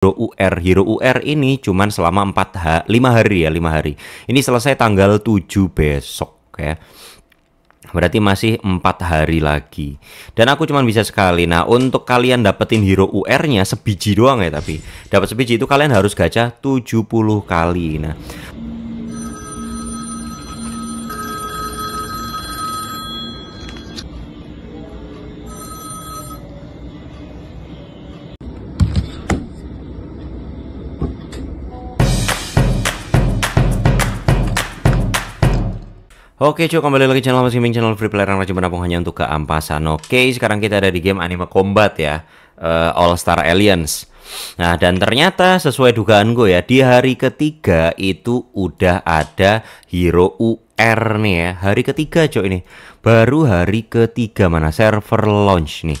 Hero UR. Hero UR ini cuman selama 4 ha 5 hari ya, 5 hari. Ini selesai tanggal 7 besok ya. Berarti masih 4 hari lagi. Dan aku cuman bisa sekali. Nah, untuk kalian dapetin hero UR-nya sebiji doang ya tapi. Dapat sebiji itu kalian harus gacha 70 kali. Nah, Oke cuy kembali lagi channel Mas Gaming channel free player yang rajin hanya untuk keampasan Oke sekarang kita ada di game anime combat ya uh, eh, All Star Aliens Nah dan ternyata sesuai dugaan gue ya Di hari ketiga itu udah ada hero UR nih ya Hari ketiga cuy ini Baru hari ketiga mana server launch nih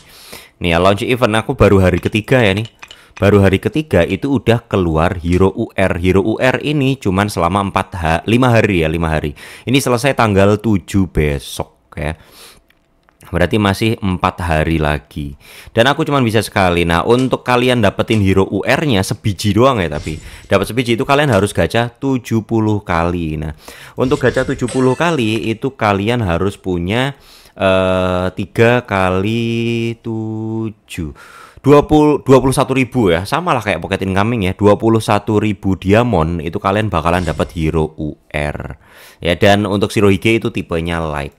Nih ya launch event aku baru hari ketiga ya nih baru hari ketiga itu udah keluar Hero UR. Hero UR ini cuman selama 4 ha 5 hari ya, 5 hari. Ini selesai tanggal 7 besok ya. Berarti masih empat hari lagi. Dan aku cuman bisa sekali. Nah, untuk kalian dapetin hero UR-nya sebiji doang ya tapi. Dapat sebiji itu kalian harus gacha 70 kali. Nah, untuk gacha 70 kali itu kalian harus punya eh, tiga uh, kali tujuh 20 21 ribu ya sama lah kayak pocket incoming ya 21 ribu diamond itu kalian bakalan dapat hero UR ya dan untuk si rohige itu tipenya light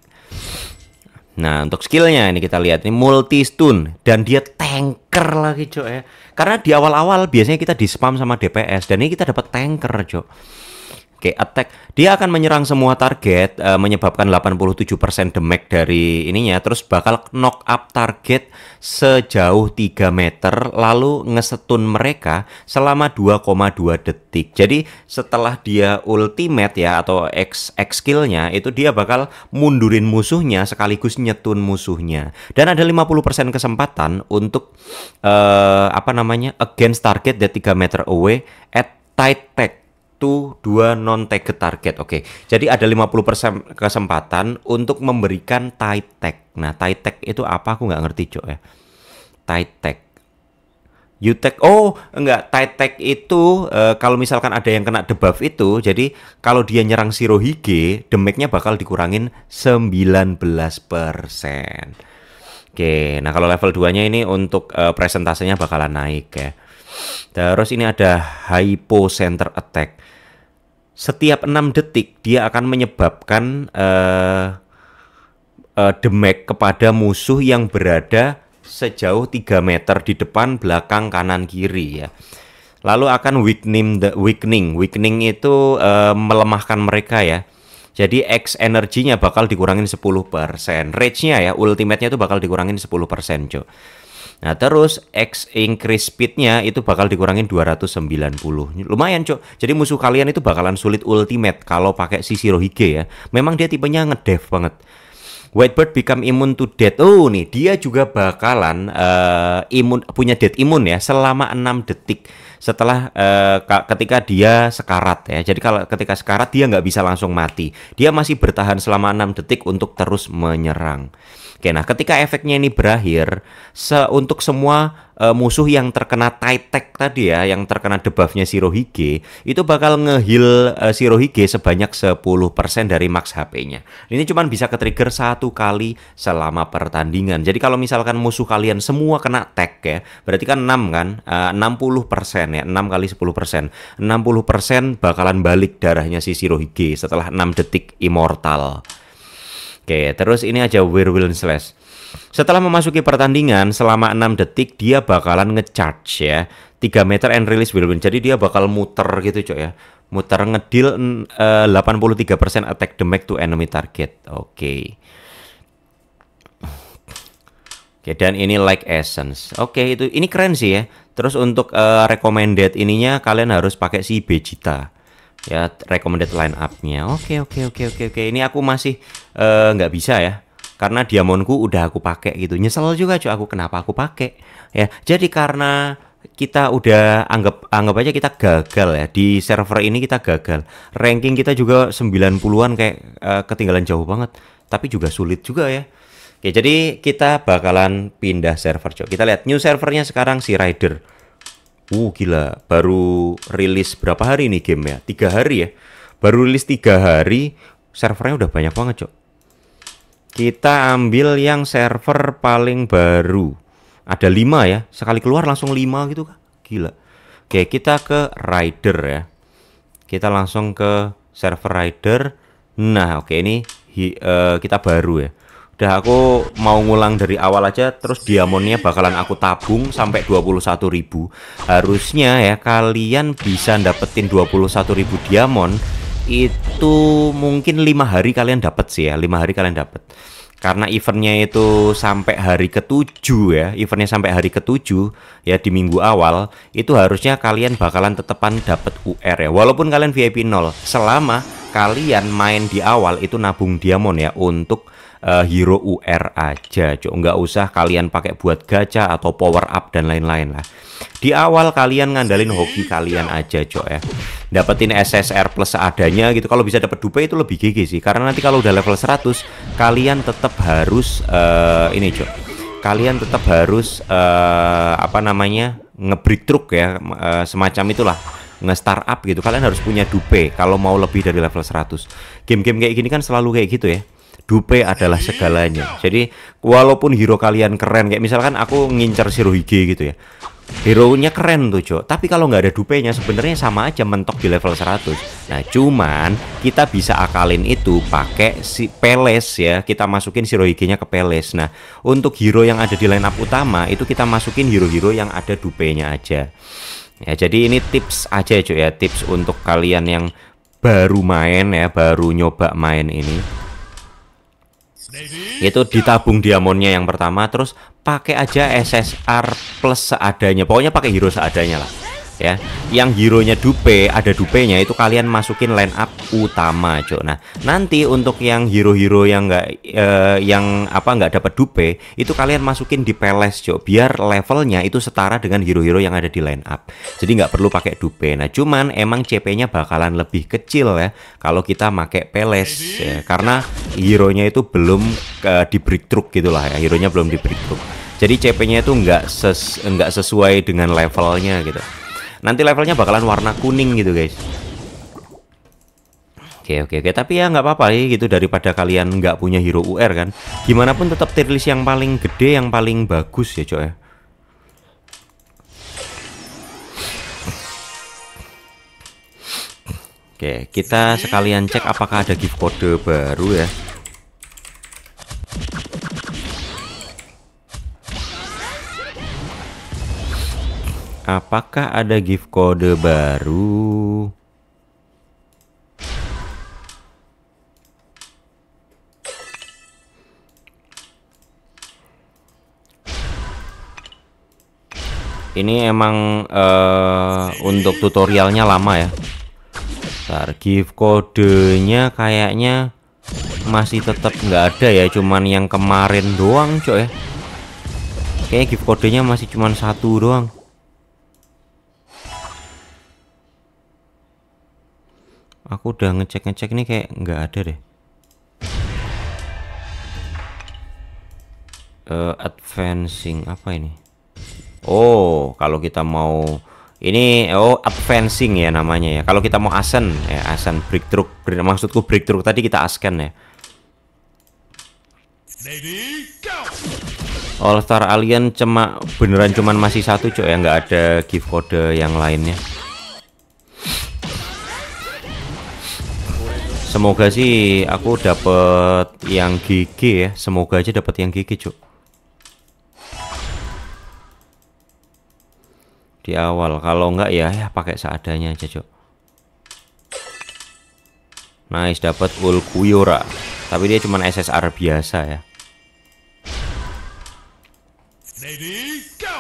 Nah untuk skillnya ini kita lihat ini multi stun dan dia tanker lagi cok ya karena di awal-awal biasanya kita di spam sama DPS dan ini kita dapat tanker cok Oke, attack. Dia akan menyerang semua target, uh, menyebabkan 87% damage dari ininya, terus bakal knock up target sejauh 3 meter, lalu ngesetun mereka selama 2,2 detik. Jadi setelah dia ultimate ya, atau X, X skillnya, itu dia bakal mundurin musuhnya sekaligus nyetun musuhnya. Dan ada 50% kesempatan untuk, uh, apa namanya, against target that 3 meter away at tight tag itu dua non tagged target. Oke. Okay. Jadi ada 50% kesempatan untuk memberikan tight tag. Nah, tight tag itu apa aku nggak ngerti, Cok ya. Tight tag. You tag oh enggak tight tag itu uh, kalau misalkan ada yang kena debuff itu jadi kalau dia nyerang sirohige damage-nya bakal dikurangin 19%. Oke, nah kalau level 2-nya ini untuk uh, presentasenya bakalan naik ya. Terus ini ada hypocenter attack. Setiap 6 detik dia akan menyebabkan uh, eh, uh, eh, demek kepada musuh yang berada sejauh 3 meter di depan, belakang, kanan, kiri ya. Lalu akan weakening the weakening. Weakening itu uh, melemahkan mereka ya. Jadi X energinya bakal dikurangin 10%. Rage-nya ya, ultimate-nya itu bakal dikurangin 10%, Cok. Nah terus X increase speednya itu bakal dikurangin 290 Lumayan cok Jadi musuh kalian itu bakalan sulit ultimate Kalau pakai si Shirohige ya Memang dia tipenya ngedev banget Whitebird become immune to dead. Oh nih dia juga bakalan uh, imun Punya dead immune ya Selama 6 detik setelah uh, ketika dia sekarat ya. Jadi kalau ketika sekarat dia nggak bisa langsung mati. Dia masih bertahan selama 6 detik untuk terus menyerang. Oke, nah ketika efeknya ini berakhir, se untuk semua uh, musuh yang terkena tight tadi ya, yang terkena debuffnya Sirohige itu bakal ngehil uh, eh, Shirohige sebanyak 10% dari max HP-nya. Ini cuma bisa ke-trigger satu kali selama pertandingan. Jadi kalau misalkan musuh kalian semua kena tag ya, berarti kan 6 kan, eh, uh, 60% ya, 6 kali 10%. 60% bakalan balik darahnya si Sirohige setelah 6 detik immortal. Oke, terus ini aja Where will Slash. Setelah memasuki pertandingan selama 6 detik dia bakalan ngecharge ya. 3 meter and release Wirwin. Jadi dia bakal muter gitu, Cok ya. Muter ngedil eh, uh, 83% attack damage to enemy target. Oke. Oke, dan ini like essence. Oke, itu ini keren sih ya. Terus untuk uh, recommended ininya kalian harus pakai si Vegeta ya recommended line up Oke oke oke oke oke. Ini aku masih eh, nggak uh, bisa ya. Karena diamondku udah aku pakai gitu. Nyesel juga cuy aku kenapa aku pakai. Ya, jadi karena kita udah anggap anggap aja kita gagal ya di server ini kita gagal. Ranking kita juga 90-an kayak uh, ketinggalan jauh banget, tapi juga sulit juga ya. Oke, jadi kita bakalan pindah server, Cok. Kita lihat new servernya sekarang si Rider. Uh gila, baru rilis berapa hari nih game ya? Tiga hari ya? Baru rilis tiga hari, servernya udah banyak banget cok. Kita ambil yang server paling baru. Ada lima ya, sekali keluar langsung lima gitu kah? Gila. Oke, kita ke Rider ya. Kita langsung ke server Rider. Nah, oke ini hi, uh, kita baru ya udah aku mau ngulang dari awal aja terus diamondnya bakalan aku tabung sampai 21.000 harusnya ya kalian bisa dapetin 21.000 diamond itu mungkin lima hari kalian dapat sih ya lima hari kalian dapat karena eventnya itu sampai hari ketujuh ya eventnya sampai hari ketujuh ya di minggu awal itu harusnya kalian bakalan tetepan dapat UR ya walaupun kalian VIP 0 selama kalian main di awal itu nabung diamond ya untuk uh, hero UR aja cok nggak usah kalian pakai buat gacha atau power up dan lain-lain lah di awal kalian ngandalin hoki kalian aja cok ya dapetin SSR plus seadanya gitu kalau bisa dapat dupe itu lebih gigi sih karena nanti kalau udah level 100 kalian tetap harus uh, ini cok kalian tetap harus uh, apa namanya ngebrick truk ya uh, semacam itulah nge-startup gitu kalian harus punya dupe kalau mau lebih dari level 100 game-game kayak gini kan selalu kayak gitu ya Dupe adalah segalanya. Jadi walaupun hero kalian keren kayak misalkan aku ngincer Shirohige gitu ya. Hero-nya keren tuh, Cok. Tapi kalau nggak ada dupenya sebenarnya sama aja mentok di level 100. Nah, cuman kita bisa akalin itu pakai si Peles ya. Kita masukin Shirohige-nya ke Peles. Nah, untuk hero yang ada di line up utama itu kita masukin hero-hero yang ada dupenya aja. Ya, jadi ini tips aja, Cok ya. Tips untuk kalian yang baru main ya, baru nyoba main ini itu ditabung diamonnya yang pertama terus pakai aja SSR plus seadanya. Pokoknya pakai hero seadanya lah ya yang hero nya dupe ada dupe-nya itu kalian masukin line up utama cok nah nanti untuk yang hero-hero yang enggak eh, yang apa nggak dapat dupe itu kalian masukin di peles cok biar levelnya itu setara dengan hero-hero yang ada di line up jadi nggak perlu pakai dupe nah cuman emang CP nya bakalan lebih kecil ya kalau kita pakai peles ya, karena hero nya itu belum eh, di breakthrough gitulah ya hero nya belum di breakthrough jadi CP-nya itu nggak ses nggak sesuai dengan levelnya gitu. Nanti levelnya bakalan warna kuning gitu guys Oke oke oke Tapi ya nggak apa-apa ya gitu Daripada kalian nggak punya hero UR kan Gimana pun tetap tier list yang paling gede Yang paling bagus ya coy ya. Oke, kita sekalian cek apakah ada gift kode baru ya. Apakah ada gift kode baru? Ini emang uh, untuk tutorialnya lama ya. Bentar, gift kodenya kayaknya masih tetap nggak ada ya, cuman yang kemarin doang, coy ya. Kayaknya gift kodenya masih cuman satu doang. Aku udah ngecek-ngecek nih kayak nggak ada deh. Uh, advancing apa ini? Oh, kalau kita mau ini oh advancing ya namanya ya. Kalau kita mau asen ya asen breakthrough. Maksudku breakthrough tadi kita asken ya. Lady, All Star Alien cuma beneran cuman masih satu cok ya nggak ada gift kode yang lainnya. Semoga sih aku dapat yang gigi ya. Semoga aja dapat yang gigi, Cuk. Di awal. Kalau enggak ya, ya pakai seadanya aja, Cuk. Nice, dapat Ulquiorra. Tapi dia cuma SSR biasa ya. Ready, go.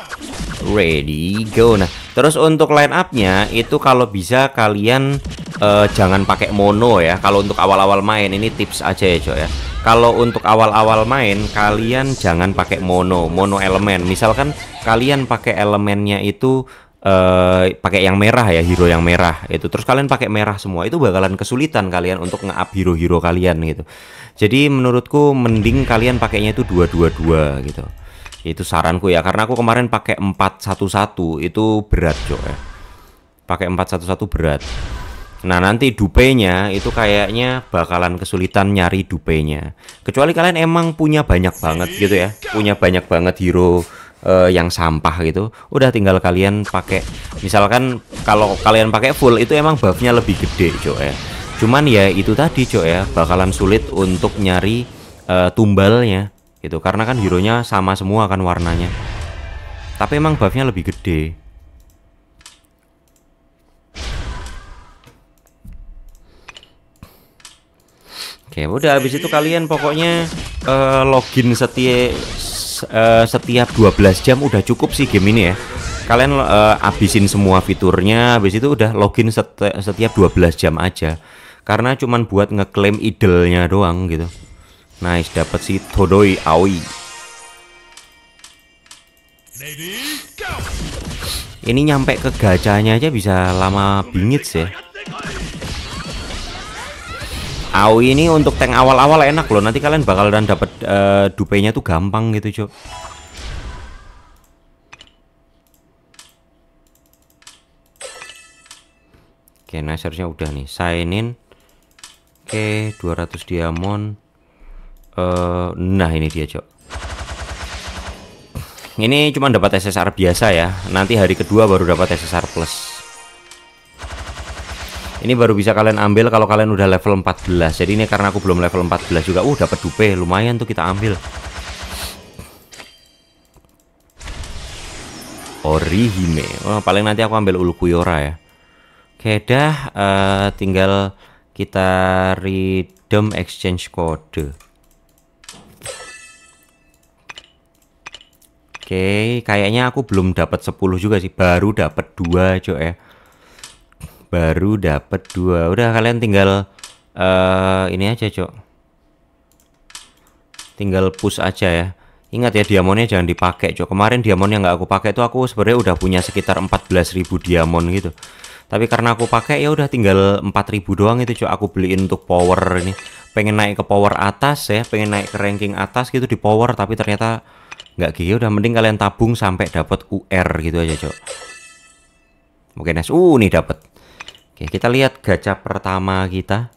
Ready, go. Nah, terus untuk line up-nya itu kalau bisa kalian uh, jangan pakai mono ya kalau untuk awal-awal main ini tips aja ya Cok ya kalau untuk awal-awal main kalian jangan pakai mono mono elemen misalkan kalian pakai elemennya itu Uh, pakai yang merah ya hero yang merah itu terus kalian pakai merah semua itu bakalan kesulitan kalian untuk nge-up hero-hero kalian gitu jadi menurutku mending kalian pakainya itu dua dua dua gitu itu saranku ya karena aku kemarin pakai 411 itu berat cok ya pakai 411 berat Nah nanti dupenya itu kayaknya bakalan kesulitan nyari dupenya. Kecuali kalian emang punya banyak banget gitu ya, punya banyak banget hero uh, yang sampah gitu. Udah tinggal kalian pakai, misalkan kalau kalian pakai full itu emang buffnya lebih gede cok ya. Cuman ya itu tadi cok ya, bakalan sulit untuk nyari uh, tumbalnya gitu, karena kan hero nya sama semua kan warnanya. Tapi emang buffnya lebih gede. Oke, udah habis itu kalian pokoknya uh, login eh, setiap uh, setiap 12 jam udah cukup sih game ini ya. Kalian uh, eh, abisin semua fiturnya, habis itu udah login seti setiap 12 jam aja. Karena cuman buat ngeklaim idolnya doang gitu. Nice, dapat si Todoi Aoi. Ini nyampe ke gacanya aja bisa lama bingit sih ya. AW ini untuk tank awal-awal enak loh. Nanti kalian bakalan dapat uh, eh, dupenya tuh gampang gitu, Cok. Oke, nah seharusnya udah nih. Sainin, Oke, Oke, 200 diamond. Uh, nah ini dia, Cok. Ini cuma dapat SSR biasa ya. Nanti hari kedua baru dapat SSR plus. Ini baru bisa kalian ambil kalau kalian udah level 14. Jadi ini karena aku belum level 14 juga. Uh, dapat dupe. Lumayan tuh kita ambil. Orihime. Oh, paling nanti aku ambil Ulquiorra ya. Oke dah, uh, tinggal kita redeem exchange kode. Oke, kayaknya aku belum dapat 10 juga sih, baru dapat 2, coy ya baru dapat dua udah kalian tinggal uh, ini aja cok tinggal push aja ya ingat ya diamondnya jangan dipakai cok kemarin diamond yang nggak aku pakai itu aku sebenarnya udah punya sekitar 14.000 diamond gitu tapi karena aku pakai ya udah tinggal 4000 doang itu cok aku beliin untuk power ini pengen naik ke power atas ya pengen naik ke ranking atas gitu di power tapi ternyata nggak gitu udah mending kalian tabung sampai dapat UR gitu aja cok oke nice uh nih dapat Oke, kita lihat gacha pertama kita.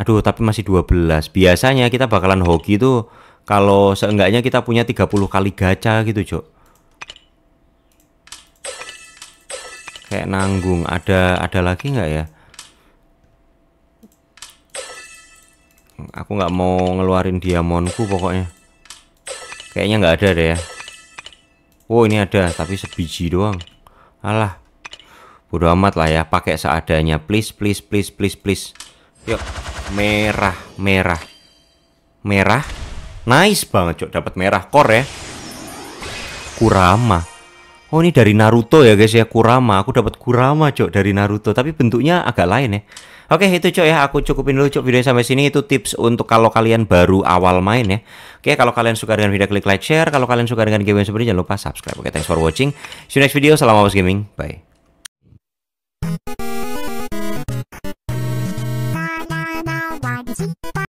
Aduh, tapi masih 12. Biasanya kita bakalan hoki tuh kalau seenggaknya kita punya 30 kali gacha gitu, Cok. Kayak nanggung. Ada ada lagi nggak ya? Aku nggak mau ngeluarin diamonku pokoknya. Kayaknya nggak ada deh ya. Oh, ini ada, tapi sebiji doang. Alah, bodo amat lah ya pakai seadanya please please please please please yuk merah merah merah nice banget cok dapat merah core ya Kurama oh ini dari Naruto ya guys ya Kurama aku dapat Kurama cok dari Naruto tapi bentuknya agak lain ya Oke itu cok ya aku cukupin dulu cok video sampai sini itu tips untuk kalau kalian baru awal main ya Oke kalau kalian suka dengan video klik like share kalau kalian suka dengan game yang seperti jangan lupa subscribe Oke thanks for watching see you next video salam awas gaming bye